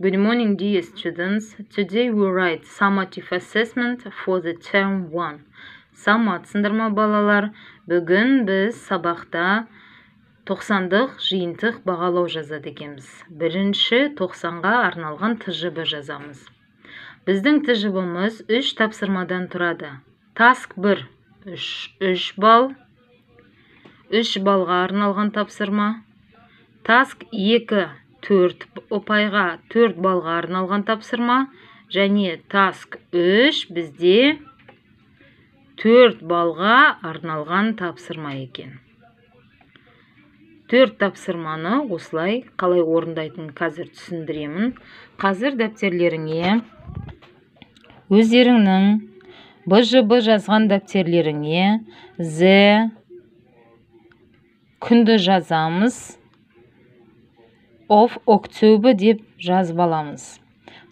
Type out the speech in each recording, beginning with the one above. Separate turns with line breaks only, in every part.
Good morning, dear students. Today we write summative assessment for the term 1. Самат сындырма балалар, бүгін біз сабақта 90-дық жиынтық бағалау жазады екенбіз. Бірінші 90-ға арналған тжб жазамыз. Біздің тжбіміз 3 тапсырмадан тұрады. Task 1 3, 3 балл. 3 балға арналған тапсырма. Task 2 төрт ұпайға төрт балға арналған тапсырма және таск үш бізде төрт балға арналған тапсырма екен төрт тапсырманы осылай қалай орындайтынын қазір түсіндіремін қазір дәптерлеріңе өздеріңнің бжб жазған дәптерлеріңе з күнді жазамыз of october деп жазып аламыз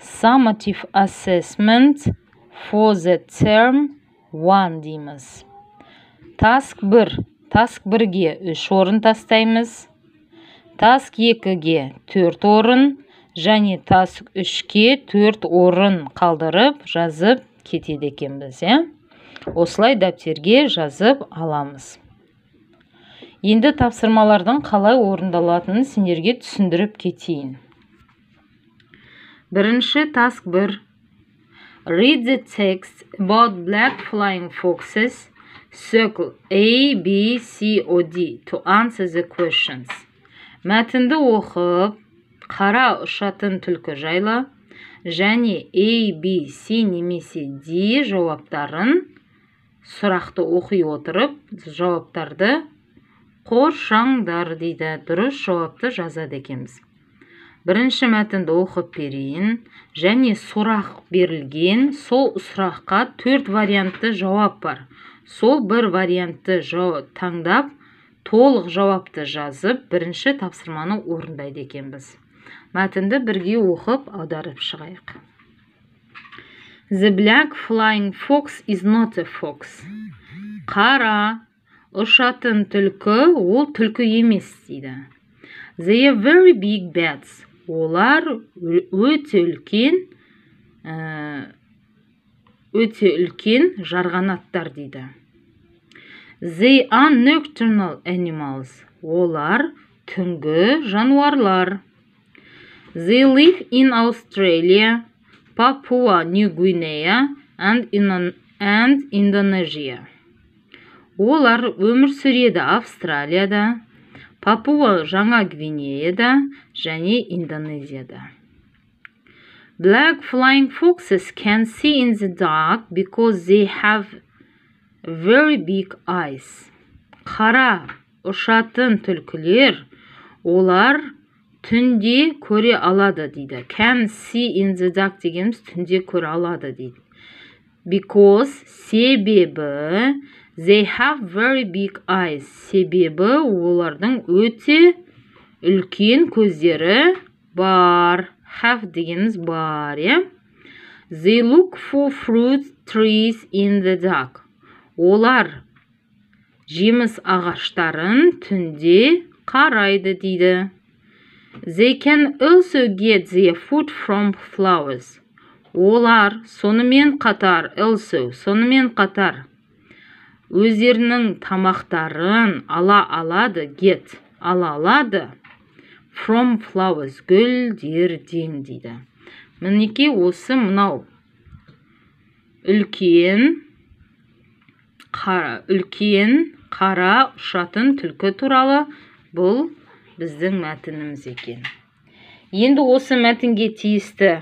summative assessment for the term 1 дейміз Task 1 Task 1-ге 3 орын тастаймыз Task 2-ге 4 орын және task 3-ке 4 орын қалдырып жазып кетеді екенбіз иә осылай дәптерге жазып аламыз енді тапсырмалардың қалай орындалатынын сендерге түсіндіріп кетейін бірінші таск 1 read the text about black flying foxes circle a b c o d to answer the questions мәтінді оқып қара ұшатын түлкі жайлы және a b c немесе d жауаптарын сұрақты оқи отырып жауаптарды қоршаңдар дейді дұрыс жауапты жазады екенбіз бірінші мәтінді оқып берейін және сұрақ берілген сол сұраққа төрт вариантты жауап бар сол бір вариантты таңдап толық жауапты жазып бірінші тапсырманы орындайды екенбіз мәтінді бірге оқып аударып шығайық The black flying fox is not a fox. Қара ұшатын түлкі ол түлкі емес дейді they are very big bats олар өте үлкен ә, өте үлкен жарғанаттар дейді they are nocturnal animals олар түнгі жануарлар they live in Australia Papua New Guinea and in and Indonesia олар өмір сүреді австралияда папуа жаңа гвинеяда және индонезияда Black flying foxes can see in the dark because they have very big eyes. Қара ұшатын түлкілер олар түнде көре алады дейді. Can see in the dark дегеніміз түнде көре алады дейді. Because себебі They have very big eyes. Себебі олардың өте үлкен көздері бар. Have дегеніміз бар, иә? They look for fruit trees in the dark. Олар жеміс ағаштарын түнде қарайды дейді. They can also get their food from flowers. Олар сонымен қатар also, сонымен қатар өздерінің тамақтарын ала алады get ала алады from flowers гүлдерден дейді мінекей осы мынау үлкен қара, үлкен қара ұшатын түлкі туралы бұл біздің мәтініміз екен енді осы мәтінге тиісті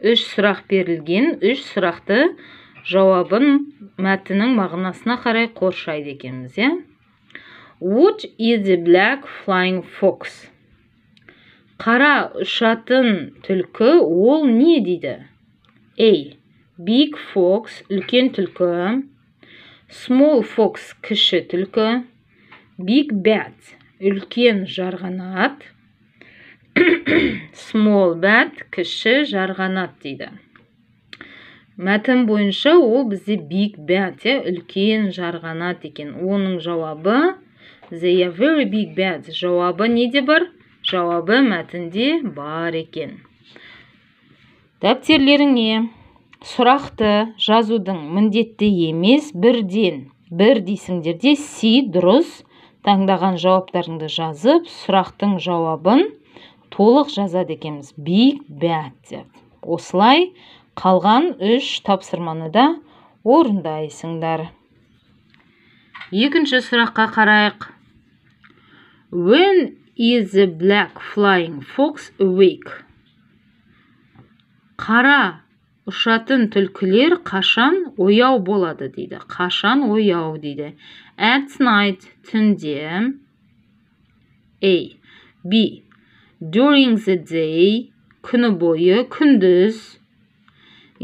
үш сұрақ берілген үш сұрақты жауабын мәтіннің мағынасына қарай қоршайды екенбіз иә what is the black flying fox қара ұшатын түлкі ол не дейді a big fox үлкен түлкі small fox кіші түлкі big bat үлкен жарғанат small bat кіші жарғанат дейді мәтін бойынша ол бізде big bad иә үлкен жарғанат екен оның жауабы they are very big bad жауабы неде бар жауабы мәтінде бар екен дәптерлеріңе сұрақты жазудың міндетті емес бірден бір дейсіңдер де си дұрыс таңдаған жауаптарыңды жазып сұрақтың жауабын толық жазады екенбіз big bad деп осылай қалған үш тапсырманы да орындайсыңдар екінші сұраққа қарайық when is the black flying fox awake қара ұшатын түлкілер қашан ояу болады дейді қашан ояу дейді at night түнде a b during the day күні бойы күндіз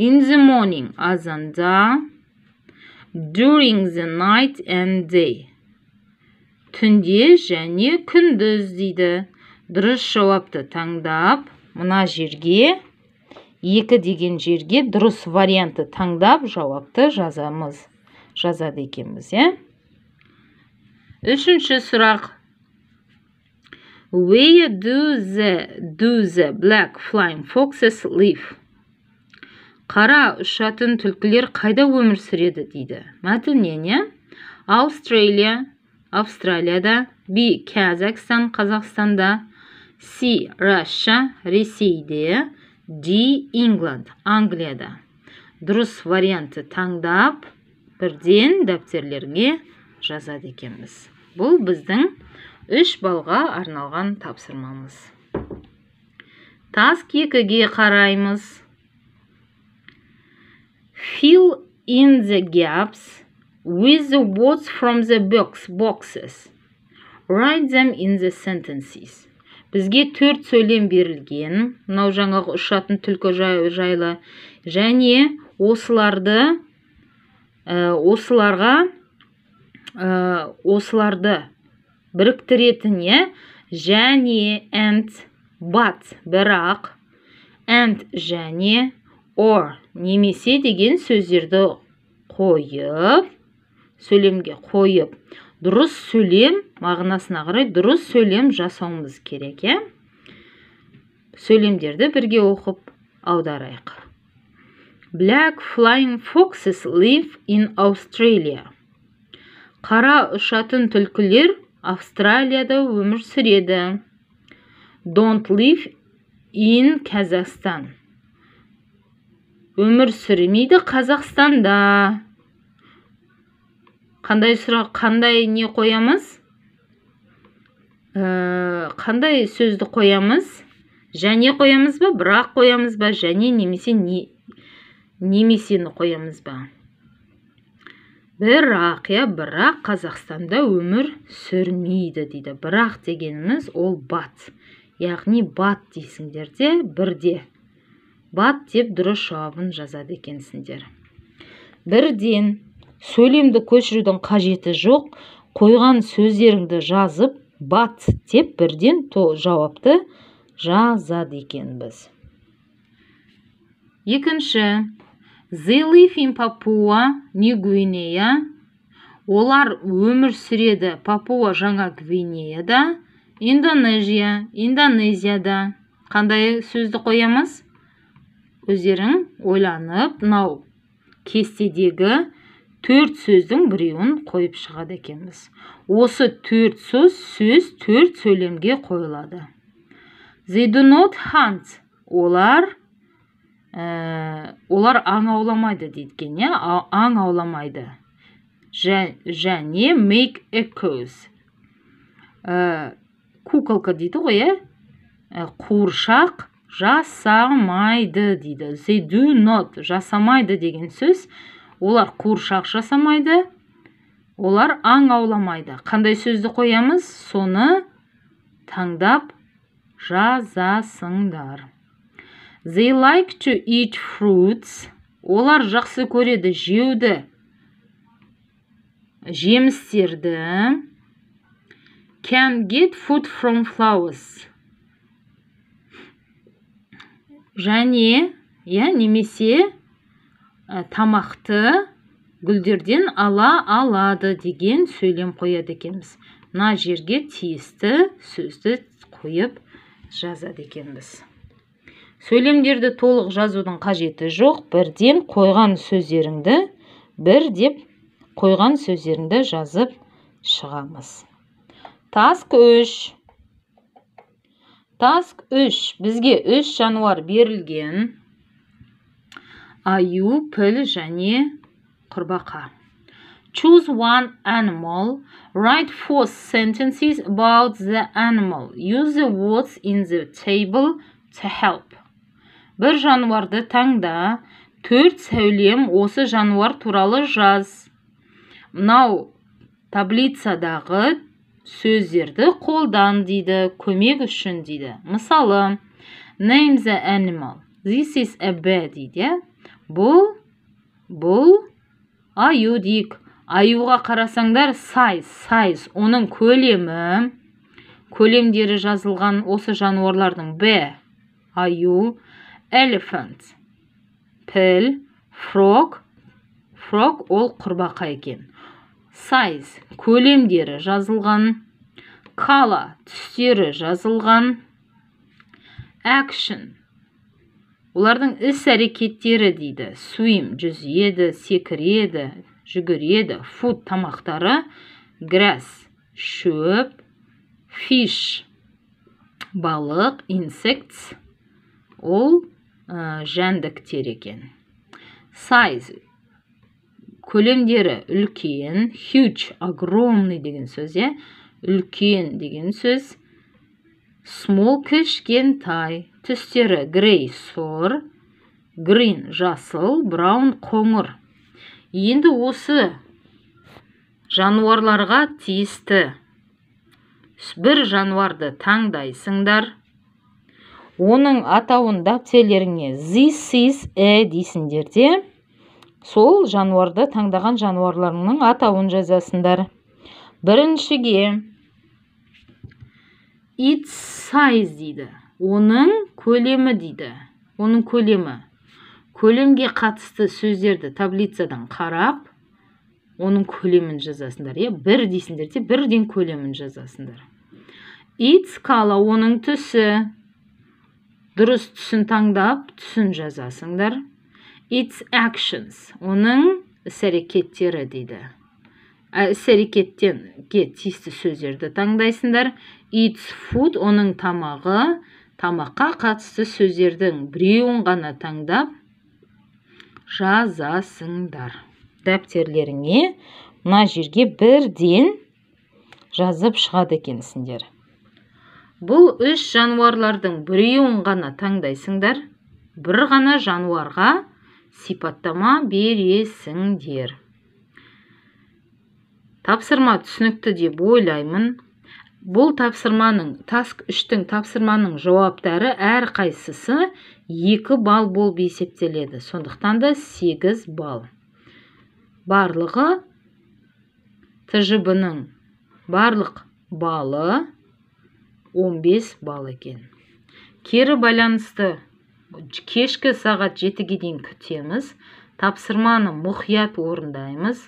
in the morning азанда during the night and day түнде және күндіз дейді дұрыс жауапты таңдап мына жерге екі деген жерге дұрыс варианты таңдап жауапты жазамыз жазады екенбіз иә үшінші сұрақ where do the do the black flying foxes live қара ұшатын түлкілер қайда өмір сүреді дейді мәтіннен иә аустралия австралияда Б казахстан қазақстанда С Раша, ресейде Д england англияда дұрыс варианты таңдап бірден дәптерлерге жазады екенбіз бұл біздің үш балға арналған тапсырмамыз тас екіге қараймыз Fill in the gaps with the words from the box, boxes. Write them in the sentences. Бізге төрт сөйлем берілген, мынау жаңағы ұшатын түлкі жайлы, және осыларды, ә, осыларға, ә, осыларды біріктіретін, е? Иә? және and, but, бірақ, and және, or немесе деген сөздерді қойып сөйлемге қойып дұрыс сөйлем мағынасына қарай дұрыс сөйлем жасауымыз керек иә сөйлемдерді бірге оқып аударайық black flying foxes live in australia қара ұшатын түлкілер австралияда өмір сүреді don't live in kazakhstan өмір сүрмейді қазақстанда қандай сұрақ қандай не қоямыз ә, қандай сөзді қоямыз және қоямыз ба бірақ қоямыз ба және немесе не, немесені қоямыз ба бірақ иә бірақ қазақстанда өмір сүрмейді дейді бірақ дегеніміз ол бат яғни бат дейсіңдер де бірде бат деп дұрыс жауабын жазады екенсіңдер бірден сөйлемді көшірудің қажеті жоқ қойған сөздеріңді жазып бат деп бірден жауапты жазады екенбіз екінші зелифин папуа нигуинея олар өмір сүреді папуа жаңа гвинеяда индонезия индонезияда қандай сөзді қоямыз өздерің ойланып мынау кестедегі төрт сөздің біреуін қойып шығады екенбіз осы төрт сөз сөз төрт сөйлемге қойылады they do not hunt олар ә, олар аң ауламайды дейді иә аң ауламайды және make a ә, э, куколка дейді ғой иә э, қуыршақ жасамайды дейді they do not жасамайды деген сөз олар қуыршақ жасамайды олар аң ауламайды қандай сөзді қоямыз соны таңдап жазасыңдар they like to eat fruits олар жақсы көреді жеуді жемістерді can get food from flowers және иә, немесе «Ә, тамақты гүлдерден ала алады деген сөйлем қояды екенбіз мына жерге тиісті сөзді қойып жазады екенбіз сөйлемдерді толық жазудың қажеті жоқ бірден қойған сөздеріңді бір деп қойған сөздеріңді жазып шығамыз таск көш таск 3 бізге үш жануар берілген аю піл және құрбақа Choose one animal. Write four sentences about the animal. Use the words in the table to help. Бір жануарды таңда, төрт сәулем осы жануар туралы жаз. Мынау таблицадағы сөздерді қолдан дейді көмек үшін дейді мысалы name the animal this is a bear дейді бұл бұл аю дейік аюға қарасаңдар size size оның көлемі көлемдері жазылған осы жануарлардың bear аю elephant піл frog frog ол құрбақа екен сайз көлемдері жазылған кала түстері жазылған action олардың іс әрекеттері дейді swim жүзеді секіреді жүгіреді food тамақтары grass шөп fish балық insects ол ә, жәндіктер екен size көлемдері үлкен huge огромный деген сөз иә үлкен деген сөз small кішкентай түстері грей сұр Green, жасыл браун қоңыр енді осы жануарларға тиісті бір жануарды таңдайсыңдар оның атауын дәптерлеріңе this is a дейсіңдер де сол жануарды таңдаған жануарларыңның атауын жазасыңдар біріншіге its size дейді оның көлемі дейді оның көлемі көлемге қатысты сөздерді таблицадан қарап оның көлемін жазасыңдар иә бір дейсіңдер де бірден көлемін жазасыңдар its color оның түсі дұрыс түсін таңдап түсін жазасыңдар its actions оның іс әрекеттері дейді іс ә, әрекеттерге тиісті сөздерді таңдайсыңдар its food оның тамағы тамаққа қатысты сөздердің біреуін ғана таңдап жазасыңдар дәптерлеріңе мына жерге бірден жазып шығады екенсіңдер бұл үш жануарлардың біреуін ғана таңдайсыңдар бір ғана жануарға сипаттама бересіңдер тапсырма түсінікті деп ойлаймын бұл тапсырманың таск үштің тапсырманың жауаптары қайсысы 2 балл болып есептеледі сондықтан да 8 балл барлығы тжб барлық балы 15 балл екен кері байланысты кешкі сағат жетіге дейін күтеміз тапсырманы мұқият орындаймыз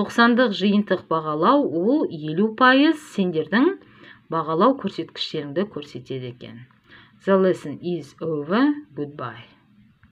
90-дық жиынтық бағалау ол елу пайыз сендердің бағалау көрсеткіштеріңді көрсетеді екен the lesson is over goodbye